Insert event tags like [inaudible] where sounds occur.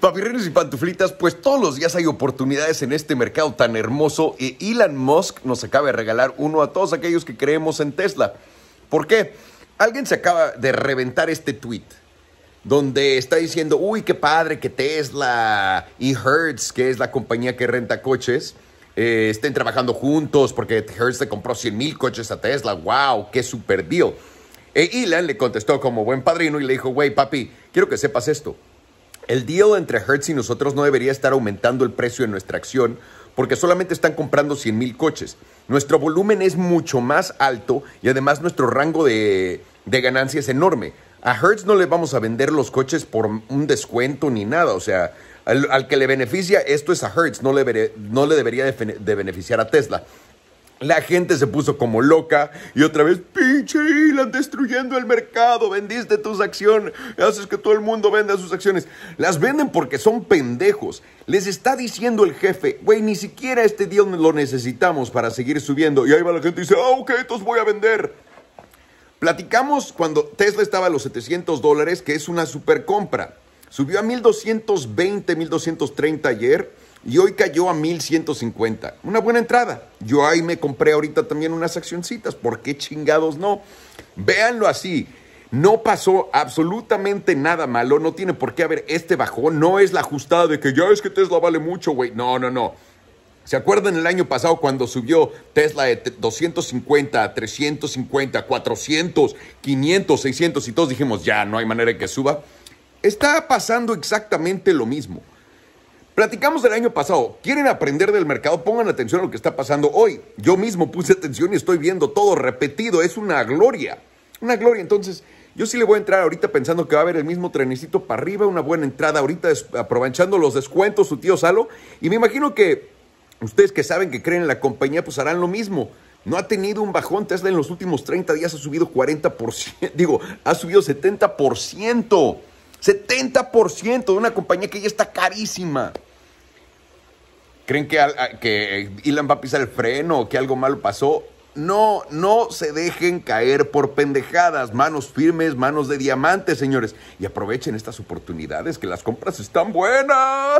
Papirreros y pantuflitas, pues todos los días hay oportunidades en este mercado tan hermoso y Elon Musk nos acaba de regalar uno a todos aquellos que creemos en Tesla. ¿Por qué? Alguien se acaba de reventar este tweet donde está diciendo, uy, qué padre que Tesla y Hertz, que es la compañía que renta coches, eh, estén trabajando juntos porque Hertz le compró 100 mil coches a Tesla. ¡Wow! ¡Qué super deal! E Elon le contestó como buen padrino y le dijo, güey, papi, quiero que sepas esto. El deal entre Hertz y nosotros no debería estar aumentando el precio de nuestra acción porque solamente están comprando 100 mil coches. Nuestro volumen es mucho más alto y además nuestro rango de, ganancia es enorme. A Hertz no le vamos a vender los coches por un descuento ni nada. O sea, al, que le beneficia esto es a Hertz, no le, debería de beneficiar a Tesla. La gente se puso como loca y otra vez, pinche Elon, destruyendo el mercado, vendiste tus acciones, haces que todo el mundo venda sus acciones. Las venden porque son pendejos. Les está diciendo el jefe, güey, ni siquiera este día lo necesitamos para seguir subiendo. Y ahí va la gente y dice, ah, ok, entonces voy a vender. Platicamos cuando Tesla estaba a los 700 dólares, que es una super compra. Subió a 1220, 1230 ayer y hoy cayó a 1150. Una buena entrada. Yo ahí me compré ahorita también unas accioncitas. ¿Por qué chingados no? Véanlo así. No pasó absolutamente nada malo. No tiene por qué haber este bajón. No es la ajustada de que ya es que Tesla vale mucho, güey. No, no, no. ¿Se acuerdan el año pasado cuando subió Tesla de 250 350, 400, 500, 600 y todos dijimos, ya no hay manera de que suba? Está pasando exactamente lo mismo. Platicamos del año pasado, quieren aprender del mercado, pongan atención a lo que está pasando hoy. Yo mismo puse atención y estoy viendo todo repetido, es una gloria, una gloria. Entonces, yo sí le voy a entrar ahorita pensando que va a haber el mismo trenecito para arriba, una buena entrada ahorita, aprovechando los descuentos, su tío Salo. Y me imagino que ustedes que saben que creen en la compañía, pues harán lo mismo. No ha tenido un bajón, Tesla en los últimos 30 días ha subido 40%, [laughs] digo, ha subido 70%. 70% de una compañía que ya está carísima. ¿Creen que, que Elon va a pisar el freno o que algo malo pasó? No, no se dejen caer por pendejadas, manos firmes, manos de diamantes, señores. Y aprovechen estas oportunidades que las compras están buenas.